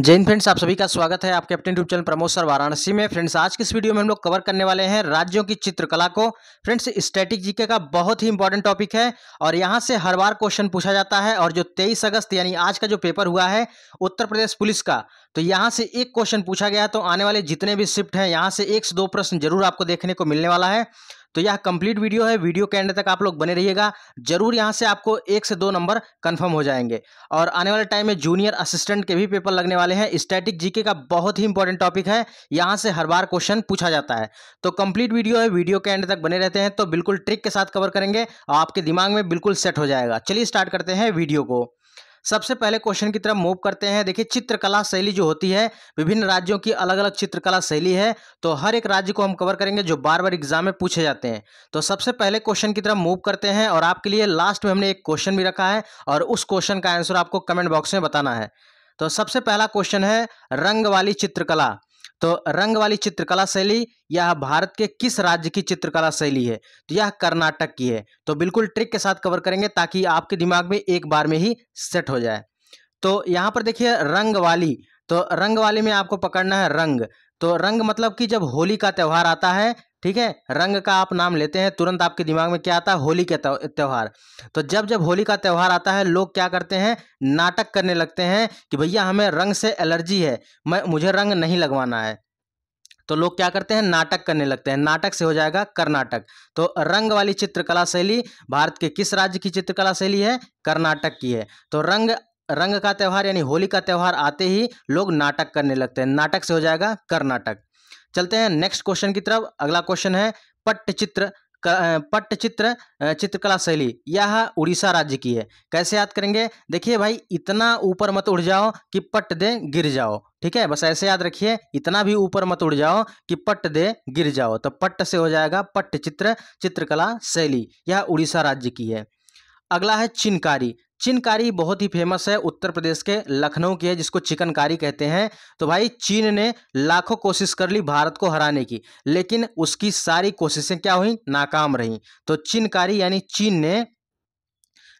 Jain friends आप सभी का स्वागत है आपके अपने YouTube channel Pramod sir Varanasi में फ्रेंड्स आज की इस वीडियो में हम लोग कवर करने वाले हैं राज्यों की चित्रकला को फ्रेंड्स स्टैटिक जीके का बहुत ही इंपॉर्टेंट टॉपिक है और यहां से हर बार क्वेश्चन पूछा जाता है और जो 23 अगस्त यानी आज का जो पेपर हुआ है उत्तर प्रदेश पुलिस का तो यहाँ से एक क्वेश्चन पूछा गया तो आने वाले जितने भी शिफ्ट हैं यहाँ से एक से दो प्रश्न जरूर आपको देखने को मिलने वाला है तो यह कंप्लीट वीडियो है वीडियो के एंड तक आप लोग बने रहिएगा जरूर यहाँ से आपको एक से दो नंबर कन्फर्म हो जाएंगे और आने वाले टाइम में जूनियर असिस्टेंट के भी पेपर लगने वाले हैं स्टैटिक जीके का बहुत ही इंपॉर्टेंट टॉपिक है यहाँ से हर बार क्वेश्चन पूछा जाता है तो कंप्लीट वीडियो है वीडियो के एंड तक बने रहते हैं तो बिल्कुल ट्रिक के साथ कवर करेंगे और आपके दिमाग में बिल्कुल सेट हो जाएगा चलिए स्टार्ट करते हैं वीडियो को सबसे पहले क्वेश्चन की तरफ मूव करते हैं देखिए चित्रकला शैली जो होती है विभिन्न राज्यों की अलग अलग चित्रकला शैली है तो हर एक राज्य को हम कवर करेंगे जो बार बार एग्जाम में पूछे जाते हैं तो सबसे पहले क्वेश्चन की तरफ मूव करते हैं और आपके लिए लास्ट में हमने एक क्वेश्चन भी रखा है और उस क्वेश्चन का आंसर आपको कमेंट बॉक्स में बताना है तो सबसे पहला क्वेश्चन है रंग वाली चित्रकला तो रंग वाली चित्रकला शैली यह भारत के किस राज्य की चित्रकला शैली है तो यह कर्नाटक की है तो बिल्कुल ट्रिक के साथ कवर करेंगे ताकि आपके दिमाग में एक बार में ही सेट हो जाए तो यहाँ पर देखिए रंग वाली तो रंग वाली में आपको पकड़ना है रंग तो रंग मतलब कि जब होली का त्यौहार आता है ठीक है रंग का आप नाम लेते हैं तुरंत आपके दिमाग में क्या आता है होली के त्यौहार तो जब जब होली का त्यौहार आता है लोग क्या करते हैं नाटक करने लगते हैं कि भैया हमें रंग से एलर्जी है मैं मुझे रंग नहीं लगवाना है तो लोग क्या करते हैं नाटक करने लगते हैं नाटक से हो जाएगा कर्नाटक तो रंग वाली चित्रकला शैली भारत के किस राज्य की चित्रकला शैली है कर्नाटक की है तो रंग रंग का त्यौहार यानी होली का त्यौहार आते ही लोग नाटक करने लगते हैं नाटक से हो जाएगा कर्नाटक चलते हैं नेक्स्ट क्वेश्चन की तरफ अगला क्वेश्चन है पट्ट चित्र चित्रकला शैली यह उड़ीसा राज्य की है कैसे याद करेंगे देखिए भाई इतना ऊपर मत उड़ जाओ कि पट दे गिर जाओ ठीक है बस ऐसे याद रखिए इतना भी ऊपर मत उड़ जाओ कि पट दे गिर जाओ तो पट्ट से हो जाएगा पट्ट चित्र चित्रकला शैली यह उड़ीसा राज्य की है अगला है चिनकारी चिनकारी बहुत ही फेमस है उत्तर प्रदेश के लखनऊ की है जिसको चिकनकारी कहते हैं तो भाई चीन ने लाखों कोशिश कर ली भारत को हराने की लेकिन उसकी सारी कोशिशें क्या हुई नाकाम रही तो चिनकारी यानी चीन ने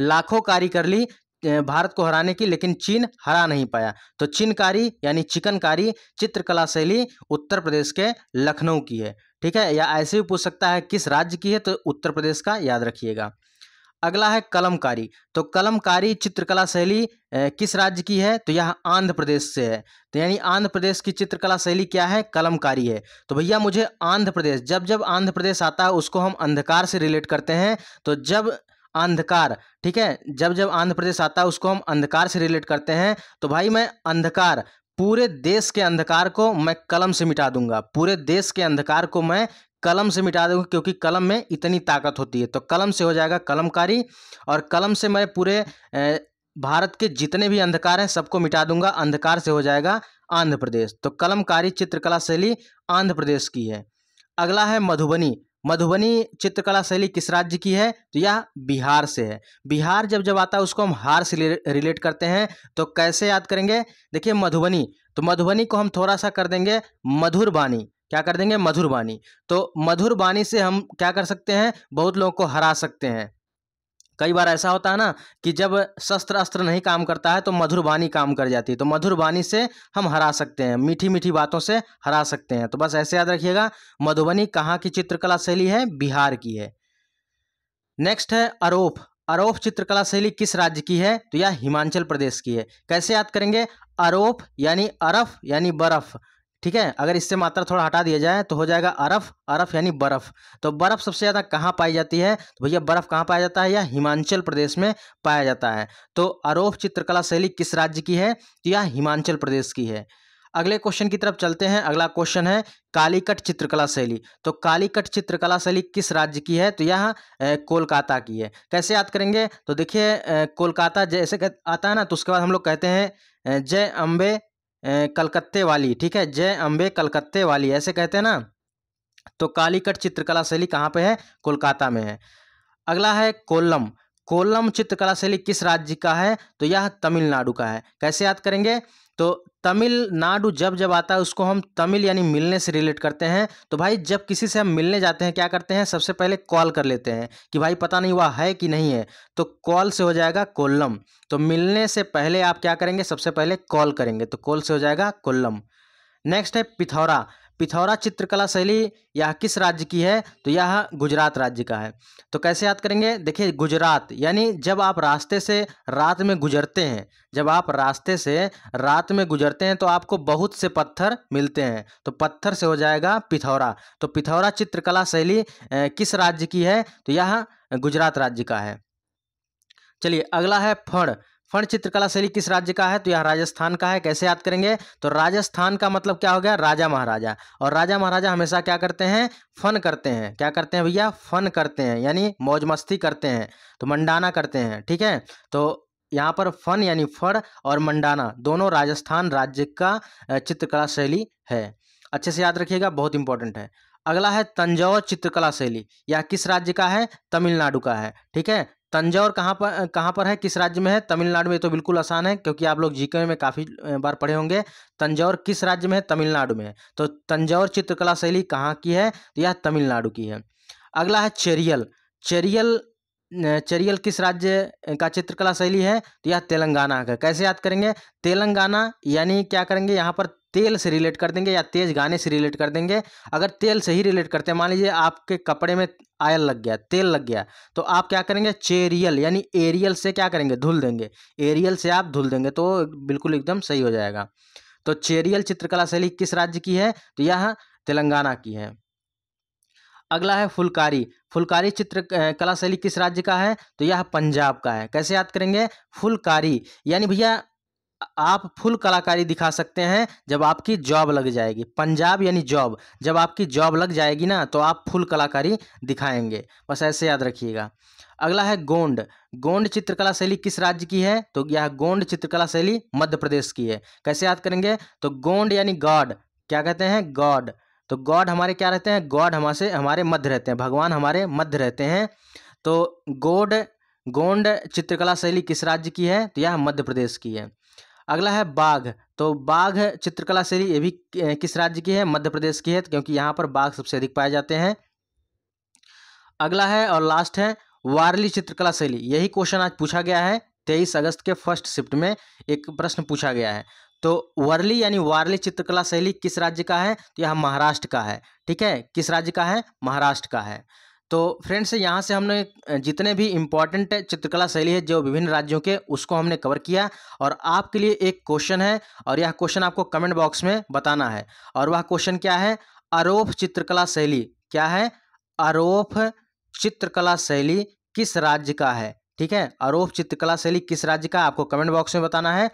लाखों कारी कर ली भारत को हराने की लेकिन चीन हरा नहीं पाया तो चिनकारी यानी चिकनकारी चित्रकला शैली उत्तर प्रदेश के लखनऊ की है ठीक है या ऐसे भी पूछ सकता है किस राज्य की है तो उत्तर प्रदेश का याद रखिएगा अगला है कलमकारी तो कलमकारी चित्रकला शैली किस राज्य की है तो यह आंध्र प्रदेश से है तो यानी आंध्र प्रदेश की चित्रकला शैली क्या है कलमकारी है तो भैया मुझे आंध्र प्रदेश जब जब आंध्र प्रदेश आता है उसको हम अंधकार से रिलेट करते हैं तो जब अंधकार ठीक है जब जब आंध्र प्रदेश आता है उसको हम अंधकार से रिलेट करते हैं तो भाई मैं अंधकार पूरे देश के अंधकार को मैं कलम से मिटा दूंगा पूरे देश के अंधकार को मैं कलम से मिटा दूंगा क्योंकि कलम में इतनी ताकत होती है तो कलम से हो जाएगा कलमकारी और कलम से मैं पूरे भारत के जितने भी अंधकार हैं सबको मिटा दूंगा अंधकार से हो जाएगा आंध्र प्रदेश तो कलमकारी चित्रकला शैली आंध्र प्रदेश की है अगला है मधुबनी मधुबनी चित्रकला शैली किस राज्य की है तो यह बिहार से है बिहार जब जब आता है उसको हम हार से रिलेट करते हैं तो कैसे याद करेंगे देखिए मधुबनी तो मधुबनी को हम थोड़ा सा कर देंगे मधुर बानी क्या कर देंगे मधुर बाणी तो मधुर वाणी से हम क्या कर सकते हैं बहुत लोगों को हरा सकते हैं कई बार ऐसा होता है ना कि जब शस्त्र अस्त्र नहीं काम करता है तो मधुर बाणी काम कर जाती है तो मधुर बाणी से हम हरा सकते हैं मीठी मीठी बातों से हरा सकते हैं तो बस ऐसे याद रखिएगा मधुबनी कहाँ की चित्रकला शैली है बिहार की है नेक्स्ट है अरोप अरोप चित्रकला शैली किस राज्य की है तो यह हिमाचल प्रदेश की है कैसे याद करेंगे अरोप यानी अरफ यानी बर्फ ठीक है अगर इससे मात्रा थोड़ा हटा दिया जाए तो हो जाएगा अरफ अरफ यानी बर्फ़ तो बर्फ़ सबसे ज़्यादा कहाँ पाई जाती है तो भैया बर्फ़ कहाँ पाया जाता है या हिमाचल प्रदेश में पाया जाता है तो अरोफ चित्रकला शैली किस राज्य की है तो यह हिमाचल प्रदेश की है अगले क्वेश्चन की तरफ चलते हैं अगला क्वेश्चन है कालीकट चित्रकला शैली तो कालीकट चित्रकला शैली किस राज्य की है तो यह कोलकाता की है कैसे याद करेंगे तो देखिए कोलकाता जैसे आता है ना तो उसके बाद हम लोग कहते हैं जय अम्बे कलकत्ते वाली ठीक है जय अम्बे कलकत्ते वाली ऐसे कहते हैं ना तो कालीकट चित्रकला शैली कहाँ पे है कोलकाता में है अगला है कोल्लम कोल्लम चित्रकला शैली किस राज्य का है तो यह तमिलनाडु का है कैसे याद करेंगे तो तमिलनाडु जब जब आता है उसको हम तमिल यानी मिलने से रिलेट करते हैं तो भाई जब किसी से हम मिलने जाते हैं क्या करते हैं सबसे पहले कॉल कर लेते हैं कि भाई पता नहीं हुआ है कि नहीं है तो कॉल से हो जाएगा कोल्लम तो मिलने से पहले आप क्या करेंगे सबसे पहले कॉल करेंगे तो कॉल से हो जाएगा कोल्लम नेक्स्ट है पिथौरा पिथौरा चित्रकला शैली यह किस राज्य की है तो यह गुजरात राज्य का है तो कैसे याद करेंगे देखिए गुजरात यानी जब आप रास्ते से रात में गुजरते हैं जब आप रास्ते से रात में गुजरते हैं तो आपको बहुत से पत्थर मिलते हैं तो पत्थर से हो जाएगा पिथौरा तो पिथौरा चित्रकला शैली किस राज्य की है तो यह गुजरात राज्य का है चलिए अगला है फण फण चित्रकला शैली किस राज्य का है तो यह राजस्थान का है कैसे याद करेंगे तो राजस्थान का मतलब क्या हो गया राजा महाराजा और राजा महाराजा हमेशा क्या करते हैं फन करते हैं क्या करते हैं भैया फन करते हैं यानी मौज मस्ती करते हैं तो मंडाना करते हैं ठीक है तो यहाँ पर फन यानी फड़ और मंडाना दोनों राजस्थान राज्य का चित्रकला शैली है अच्छे से याद रखिएगा बहुत इंपॉर्टेंट है अगला है तंजौर चित्रकला शैली यह किस राज्य का है तमिलनाडु का है ठीक है तंजौर कहाँ पर कहाँ पर है किस राज्य में है तमिलनाडु में तो बिल्कुल आसान है क्योंकि आप लोग जीके में काफ़ी बार पढ़े होंगे तंजौर किस राज्य में है तमिलनाडु में है तो तंजौर चित्रकला शैली कहाँ की है तो यह तमिलनाडु की है अगला है चेरियल चेरियल चेरियल किस राज्य का चित्रकला शैली है तो यह तेलंगाना का कैसे याद करेंगे तेलंगाना यानी क्या करेंगे यहाँ पर तेल से रिलेट कर देंगे या तेज़ गाने से रिलेट कर देंगे अगर तेल से ही रिलेट करते हैं मान लीजिए आपके कपड़े में आयल लग गया तेल लग गया तो आप क्या करेंगे चेरियल यानी एरियल से क्या करेंगे धुल देंगे एरियल से आप धुल देंगे तो बिल्कुल एकदम सही हो जाएगा तो चेरियल चित्रकला शैली किस राज्य की है तो यह तेलंगाना की है अगला है फुलकारी फुलकारी चित्र कला शैली किस राज्य का है तो यह पंजाब का है कैसे याद करेंगे फुलकारी यानी भैया आप फुल कलाकारी दिखा सकते हैं जब आपकी जॉब लग जाएगी पंजाब यानी जॉब जब आपकी जॉब लग जाएगी ना तो आप फुल कलाकारी दिखाएंगे बस ऐसे याद रखिएगा अगला है गोंड गोंड चित्रकला शैली किस राज्य की है तो यह गोंड चित्रकला शैली मध्य प्रदेश की है कैसे याद करेंगे तो गोंड यानी गॉड क्या कहते हैं गॉड तो गॉड हमारे क्या रहते हैं गॉड हमारे हमारे मध्य रहते हैं भगवान हमारे मध्य रहते हैं तो गोड गोंड चित्रकला शैली किस राज्य की है तो यह मध्य प्रदेश की है अगला है बाघ तो बाघ चित्रकला शैली ये भी किस राज्य की है मध्य प्रदेश की है तो क्योंकि यहाँ पर बाघ सबसे अधिक पाए जाते हैं अगला है और लास्ट है वारली चित्रकला शैली यही क्वेश्चन आज पूछा गया है तेईस अगस्त के फर्स्ट शिफ्ट में एक प्रश्न पूछा गया है तो वर्ली यानी वारली चित्रकला शैली किस राज्य का है तो यह महाराष्ट्र का है ठीक है किस राज्य का है महाराष्ट्र का है तो फ्रेंड्स यहाँ से हमने जितने भी इम्पॉर्टेंट चित्रकला शैली है जो विभिन्न राज्यों के उसको हमने कवर किया और आपके लिए एक क्वेश्चन है और यह क्वेश्चन आपको कमेंट बॉक्स में बताना है और वह क्वेश्चन क्या है आरोप चित्रकला शैली क्या है आरोप चित्रकला शैली किस राज्य का है ठीक है आरोप चित्रकला शैली किस राज्य का आपको कमेंट बॉक्स में बताना है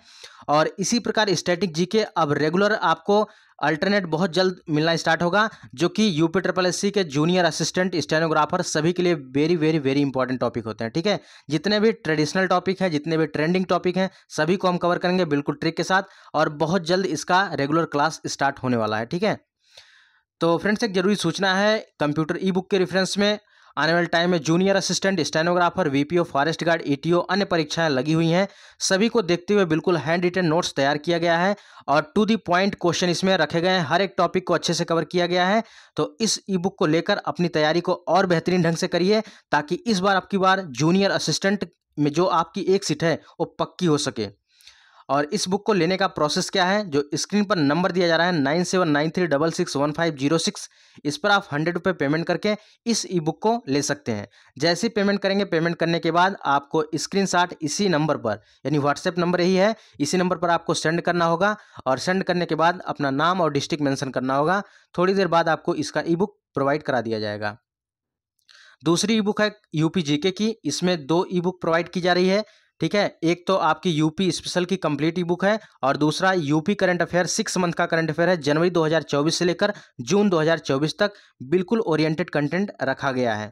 और इसी प्रकार स्टैटिक जी के अब रेगुलर आपको अल्टरनेट बहुत जल्द मिलना स्टार्ट होगा जो कि यूपी ट्रिपल एस के जूनियर असिस्टेंट स्टेनोग्राफर सभी के लिए very very very important topic होते हैं ठीक है जितने भी ट्रेडिशनल टॉपिक हैं जितने भी ट्रेंडिंग टॉपिक हैं सभी को हम कवर करेंगे बिल्कुल ट्रिक के साथ और बहुत जल्द इसका रेगुलर क्लास स्टार्ट होने वाला है ठीक है तो फ्रेंड्स एक जरूरी सूचना है कंप्यूटर ई बुक के रेफरेंस में आने वाले टाइम में junior assistant stenographer VPO forest guard ETO अन्य परीक्षाएं लगी हुई हैं सभी को देखते हुए बिल्कुल हैंड रिटन नोट्स तैयार किया गया है और टू दी पॉइंट क्वेश्चन इसमें रखे गए हैं हर एक टॉपिक को अच्छे से कवर किया गया है तो इस ई बुक को लेकर अपनी तैयारी को और बेहतरीन ढंग से करिए ताकि इस बार आपकी बार जूनियर असिस्टेंट में जो आपकी एक सीट है वो पक्की हो सके और इस बुक को लेने का प्रोसेस क्या है जो स्क्रीन पर नंबर दिया जा रहा है nine seven nine three double six one five zero six इस पर आप हंड्रेड रुपये पेमेंट करके इस ई बुक को ले सकते हैं जैसे पेमेंट करेंगे पेमेंट करने के बाद आपको स्क्रीन इसी नंबर पर यानी व्हाट्सएप नंबर यही है इसी नंबर पर आपको सेंड करना होगा और सेंड करने के बाद अपना नाम और डिस्ट्रिक्ट मैंसन करना होगा थोड़ी देर बाद आपको इसका ई बुक प्रोवाइड करा दिया जाएगा दूसरी ई बुक है यूपी जीके की इसमें दो ई बुक प्रोवाइड की जा रही है ठीक है एक तो आपकी यूपी स्पेशल की कंप्लीट ई बुक है और दूसरा UP current affair six month का करंट अफेयर है जनवरी 2024 से लेकर जून 2024 तक बिल्कुल ओरिएंटेड कंटेंट रखा गया है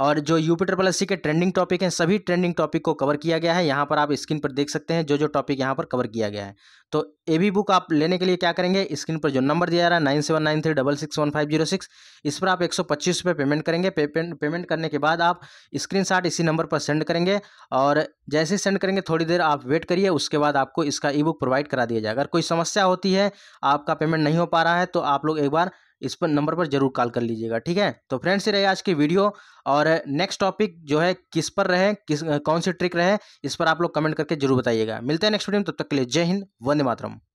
और जो यूपीटर प्लस सी के ट्रेंडिंग टॉपिक हैं सभी ट्रेंडिंग टॉपिक को कवर किया गया है यहाँ पर आप स्क्रीन पर देख सकते हैं जो जो टॉपिक यहाँ पर कवर किया गया है तो ए भी बुक आप लेने के लिए क्या करेंगे स्क्रीन पर जो नंबर दिया जा रहा है nine seven nine three double six one five zero six इस पर आप एक सौ पच्चीस रुपये पेमेंट करेंगे पेमेंट पेमेंट करने के बाद आप स्क्रीन इसी नंबर पर सेंड करेंगे और जैसे सेंड करेंगे थोड़ी देर आप वेट करिए उसके बाद आपको इसका ई बुक प्रोवाइड करा दिया जाएगा अगर कोई समस्या होती है आपका पेमेंट नहीं हो पा रहा है तो आप लोग एक बार इस पर नंबर पर जरूर कॉल कर लीजिएगा ठीक है तो फ्रेंड्स ये रहे आज की वीडियो और नेक्स्ट टॉपिक जो है किस पर रहे किस कौन सी ट्रिक रहे इस पर आप लोग कमेंट करके जरूर बताइएगा मिलते हैं नेक्स्ट वीडियो में तब तो तक के लिए जय हिंद वंदे मातरम